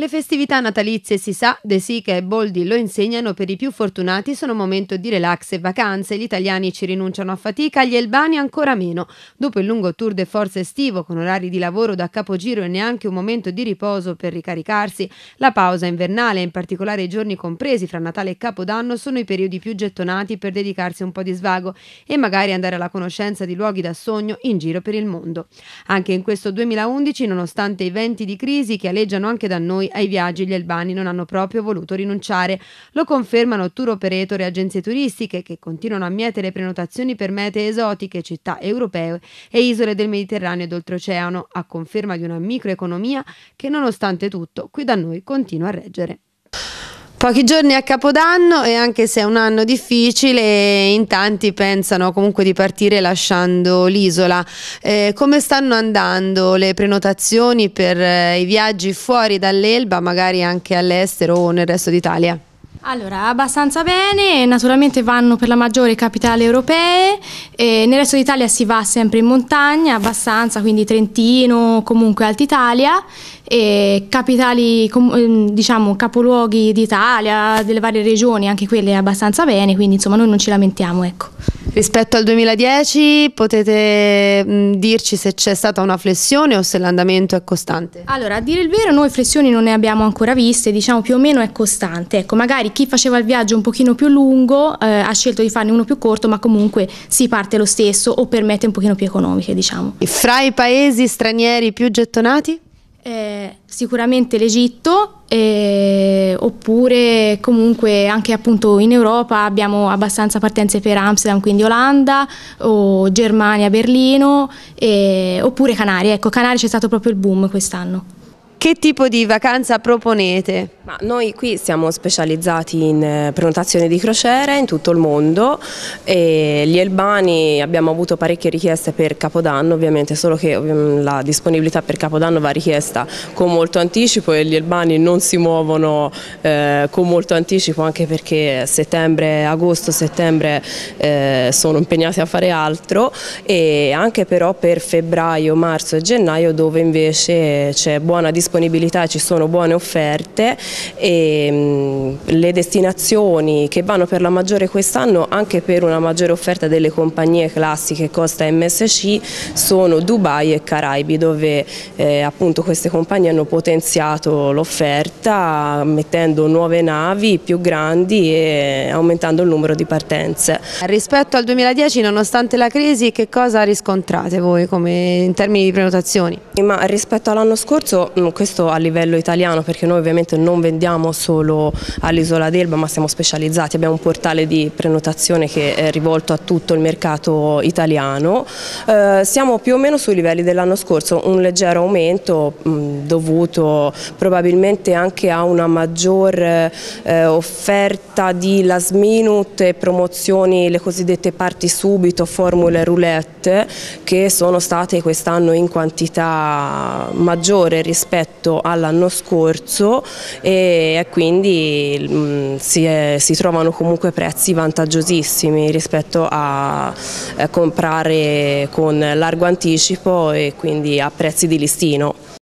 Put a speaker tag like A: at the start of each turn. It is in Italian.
A: Le festività natalizie, si sa, De Sica e Boldi lo insegnano, per i più fortunati sono momento di relax e vacanze, gli italiani ci rinunciano a fatica, gli elbani ancora meno. Dopo il lungo tour de forza estivo, con orari di lavoro da capogiro e neanche un momento di riposo per ricaricarsi, la pausa invernale, in particolare i giorni compresi fra Natale e Capodanno, sono i periodi più gettonati per dedicarsi un po' di svago e magari andare alla conoscenza di luoghi da sogno in giro per il mondo. Anche in questo 2011, nonostante i venti di crisi che aleggiano anche da noi, ai viaggi gli albani non hanno proprio voluto rinunciare. Lo confermano tour operator e agenzie turistiche che continuano a mietere prenotazioni per mete esotiche, città europee e isole del Mediterraneo ed oltreoceano, a conferma di una microeconomia che nonostante tutto qui da noi continua a reggere. Pochi giorni a Capodanno e anche se è un anno difficile, in tanti pensano comunque di partire lasciando l'isola. Eh, come stanno andando le prenotazioni per eh, i viaggi fuori dall'Elba, magari anche all'estero o nel resto d'Italia?
B: Allora, abbastanza bene, naturalmente vanno per la maggiore capitale europee, nel resto d'Italia si va sempre in montagna, abbastanza, quindi Trentino, comunque Alta Italia, capitali, ehm, diciamo, capoluoghi d'Italia, delle varie regioni, anche quelle abbastanza bene, quindi insomma noi non ci lamentiamo, ecco. Rispetto al 2010
A: potete mm, dirci se c'è stata una flessione o se l'andamento è costante?
B: Allora, a dire il vero noi flessioni non ne abbiamo ancora viste, diciamo più o meno è costante. Ecco, magari chi faceva il viaggio un pochino più lungo eh, ha scelto di farne uno più corto, ma comunque si parte lo stesso o permette un pochino più economiche, diciamo. E fra i paesi stranieri più gettonati? Eh, sicuramente l'Egitto, eh, oppure comunque anche appunto in Europa abbiamo abbastanza partenze per Amsterdam, quindi Olanda, o Germania, Berlino, eh, oppure Canarie. Ecco, Canarie c'è stato proprio il boom quest'anno. Che tipo di vacanza proponete?
C: Ma noi qui siamo specializzati in eh, prenotazione di crociere in tutto il mondo e gli Elbani abbiamo avuto parecchie richieste per Capodanno ovviamente, solo che la disponibilità per Capodanno va richiesta con molto anticipo e gli Elbani non si muovono eh, con molto anticipo anche perché settembre, agosto, settembre eh, sono impegnati a fare altro e anche però per febbraio, marzo e gennaio dove invece c'è buona disponibilità disponibilità ci sono buone offerte e le destinazioni che vanno per la maggiore quest'anno anche per una maggiore offerta delle compagnie classiche Costa MSC sono Dubai e Caraibi dove eh, appunto queste compagnie hanno potenziato l'offerta mettendo nuove navi più grandi e aumentando il numero di partenze. Rispetto al 2010 nonostante la crisi che cosa riscontrate voi come, in termini di prenotazioni? Ma rispetto all'anno scorso questo a livello italiano perché noi ovviamente non vendiamo solo all'isola d'Elba ma siamo specializzati, abbiamo un portale di prenotazione che è rivolto a tutto il mercato italiano, eh, siamo più o meno sui livelli dell'anno scorso, un leggero aumento mh, mm, dovuto probabilmente anche a una maggior eh, offerta di last minute, promozioni, le cosiddette parti subito, formule roulette che sono state quest'anno in quantità maggiore rispetto rispetto all'anno scorso e quindi mm, si, è, si, trovano comunque prezzi vantaggiosissimi rispetto a, a eh, comprare
B: con largo anticipo e quindi a prezzi di listino.